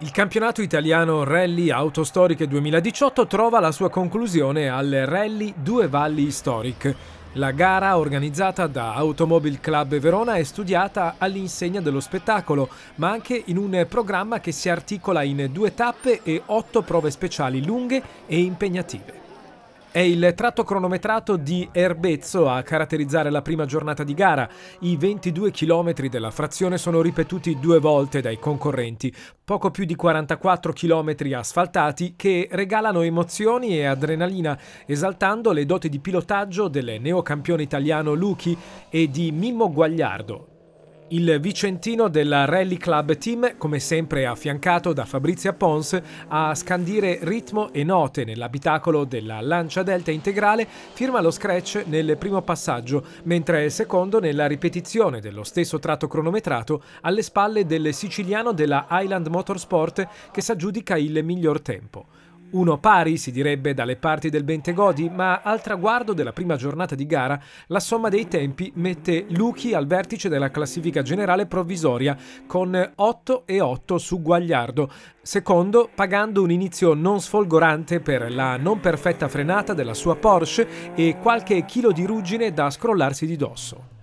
Il campionato italiano Rally Autostoriche 2018 trova la sua conclusione al Rally Due Valli Historic. La gara organizzata da Automobile Club Verona è studiata all'insegna dello spettacolo, ma anche in un programma che si articola in due tappe e otto prove speciali lunghe e impegnative. È il tratto cronometrato di Erbezzo a caratterizzare la prima giornata di gara. I 22 km della frazione sono ripetuti due volte dai concorrenti, poco più di 44 km asfaltati che regalano emozioni e adrenalina, esaltando le doti di pilotaggio del neocampione italiano Luchi e di Mimmo Guagliardo, il vicentino della Rally Club Team, come sempre affiancato da Fabrizia Pons, a scandire ritmo e note nell'abitacolo della Lancia Delta Integrale, firma lo scratch nel primo passaggio, mentre il secondo nella ripetizione dello stesso tratto cronometrato alle spalle del siciliano della Island Motorsport che si aggiudica il miglior tempo. Uno pari, si direbbe, dalle parti del Bentegodi, ma al traguardo della prima giornata di gara la somma dei tempi mette Luchi al vertice della classifica generale provvisoria con 8 e 8 su Guagliardo, secondo pagando un inizio non sfolgorante per la non perfetta frenata della sua Porsche e qualche chilo di ruggine da scrollarsi di dosso.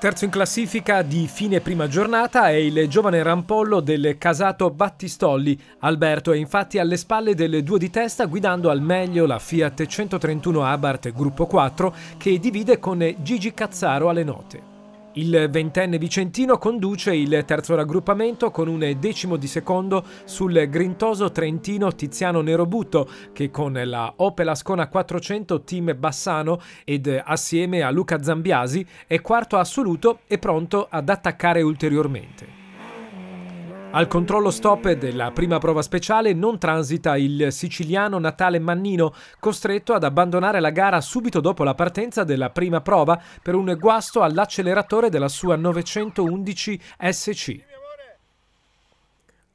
Terzo in classifica di fine prima giornata è il giovane rampollo del casato Battistolli. Alberto è infatti alle spalle delle due di testa guidando al meglio la Fiat 131 Abarth Gruppo 4 che divide con Gigi Cazzaro alle note. Il ventenne vicentino conduce il terzo raggruppamento con un decimo di secondo sul grintoso trentino Tiziano Nerobutto che con la Opel Ascona 400 Team Bassano ed assieme a Luca Zambiasi è quarto assoluto e pronto ad attaccare ulteriormente. Al controllo stop della prima prova speciale non transita il siciliano Natale Mannino, costretto ad abbandonare la gara subito dopo la partenza della prima prova per un guasto all'acceleratore della sua 911 SC.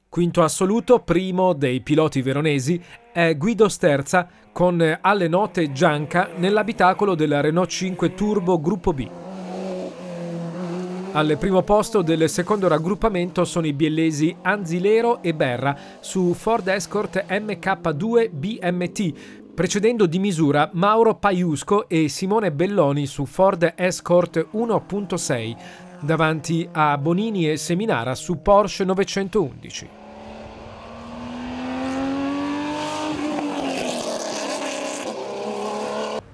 Quinto assoluto, primo dei piloti veronesi, è Guido Sterza con alle note Gianca nell'abitacolo della Renault 5 Turbo Gruppo B. Al primo posto del secondo raggruppamento sono i biellesi Anzilero e Berra su Ford Escort MK2 BMT, precedendo di misura Mauro Paiusco e Simone Belloni su Ford Escort 1.6, davanti a Bonini e Seminara su Porsche 911.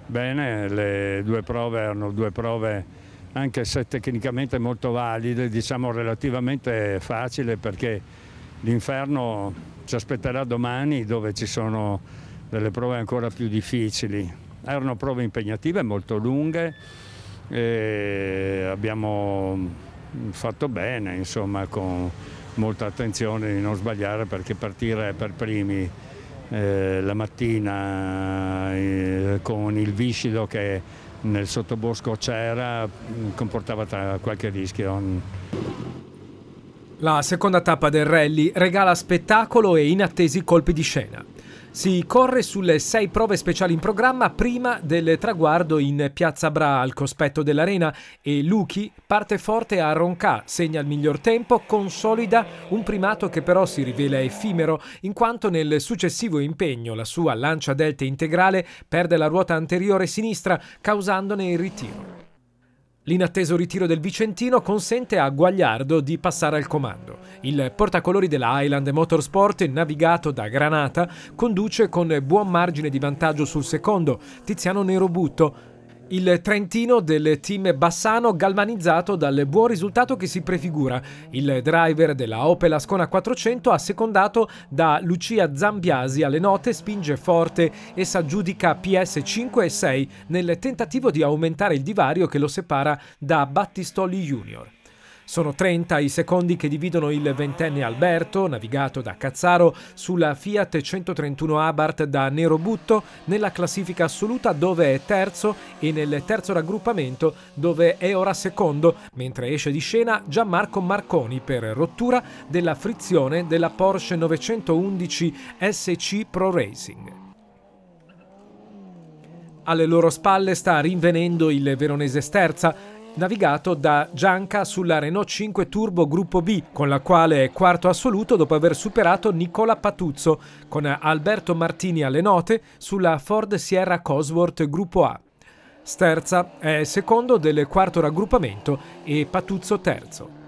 Bene, le due prove erano due prove anche se tecnicamente molto valide, diciamo relativamente facile perché l'inferno ci aspetterà domani dove ci sono delle prove ancora più difficili. Erano prove impegnative, molto lunghe, abbiamo fatto bene, insomma, con molta attenzione di non sbagliare perché partire per primi eh, la mattina eh, con il viscido che nel sottobosco c'era, mm, comportava qualche rischio. La seconda tappa del rally regala spettacolo e inattesi colpi di scena. Si corre sulle sei prove speciali in programma prima del traguardo in Piazza Bra al cospetto dell'arena e Luchi parte forte a Roncà, segna il miglior tempo, consolida un primato che però si rivela effimero in quanto nel successivo impegno la sua lancia delta integrale perde la ruota anteriore sinistra causandone il ritiro. L'inatteso ritiro del Vicentino consente a Guagliardo di passare al comando. Il portacolori della Highland Motorsport, navigato da Granata, conduce con buon margine di vantaggio sul secondo, Tiziano Nerobutto, il Trentino del team Bassano galvanizzato dal buon risultato che si prefigura. Il driver della Opel Ascona 400 assecondato da Lucia Zambiasi alle note spinge forte e s'aggiudica PS5 e 6 nel tentativo di aumentare il divario che lo separa da Battistoli Junior. Sono 30 i secondi che dividono il ventenne Alberto, navigato da Cazzaro, sulla Fiat 131 Abarth da Nero Butto, nella classifica assoluta dove è terzo e nel terzo raggruppamento dove è ora secondo, mentre esce di scena Gianmarco Marconi per rottura della frizione della Porsche 911 SC Pro Racing. Alle loro spalle sta rinvenendo il veronese Sterza, navigato da Gianca sulla Renault 5 Turbo Gruppo B, con la quale è quarto assoluto dopo aver superato Nicola Patuzzo, con Alberto Martini alle note sulla Ford Sierra Cosworth Gruppo A. Sterza è secondo del quarto raggruppamento e Patuzzo terzo.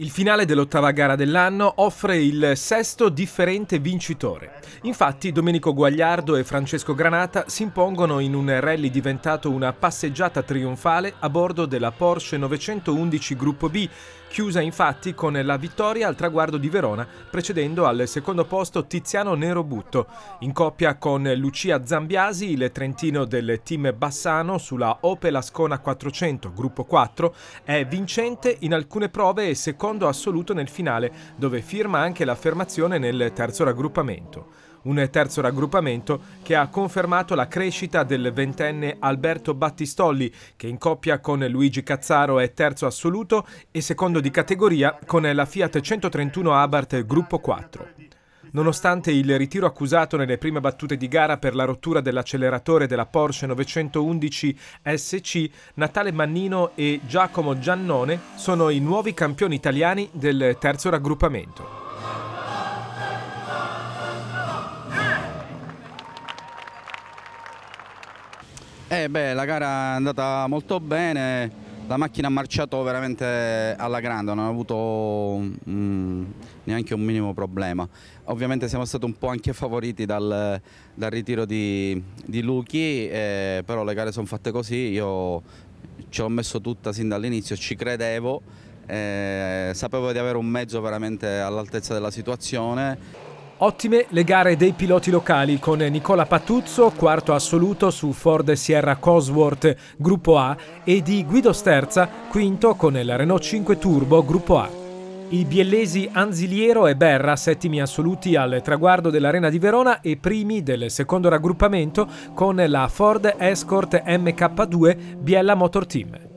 Il finale dell'ottava gara dell'anno offre il sesto differente vincitore. Infatti Domenico Guagliardo e Francesco Granata si impongono in un rally diventato una passeggiata trionfale a bordo della Porsche 911 Gruppo B chiusa infatti con la vittoria al traguardo di Verona, precedendo al secondo posto Tiziano Nerobutto. In coppia con Lucia Zambiasi, il trentino del team Bassano sulla Opel Ascona 400 gruppo 4 è vincente in alcune prove e secondo assoluto nel finale, dove firma anche l'affermazione nel terzo raggruppamento un terzo raggruppamento che ha confermato la crescita del ventenne Alberto Battistolli, che in coppia con Luigi Cazzaro è terzo assoluto e secondo di categoria con la Fiat 131 Abarth Gruppo 4. Nonostante il ritiro accusato nelle prime battute di gara per la rottura dell'acceleratore della Porsche 911 SC, Natale Mannino e Giacomo Giannone sono i nuovi campioni italiani del terzo raggruppamento. Eh beh, la gara è andata molto bene, la macchina ha marciato veramente alla grande, non ha avuto mm, neanche un minimo problema. Ovviamente siamo stati un po' anche favoriti dal, dal ritiro di, di Luchi, eh, però le gare sono fatte così, io ci ho messo tutta sin dall'inizio, ci credevo, eh, sapevo di avere un mezzo veramente all'altezza della situazione. Ottime le gare dei piloti locali con Nicola Patuzzo, quarto assoluto su Ford Sierra Cosworth Gruppo A e di Guido Sterza, quinto con la Renault 5 Turbo Gruppo A. I biellesi Anziliero e Berra, settimi assoluti al traguardo dell'Arena di Verona e primi del secondo raggruppamento con la Ford Escort MK2 Biella Motor Team.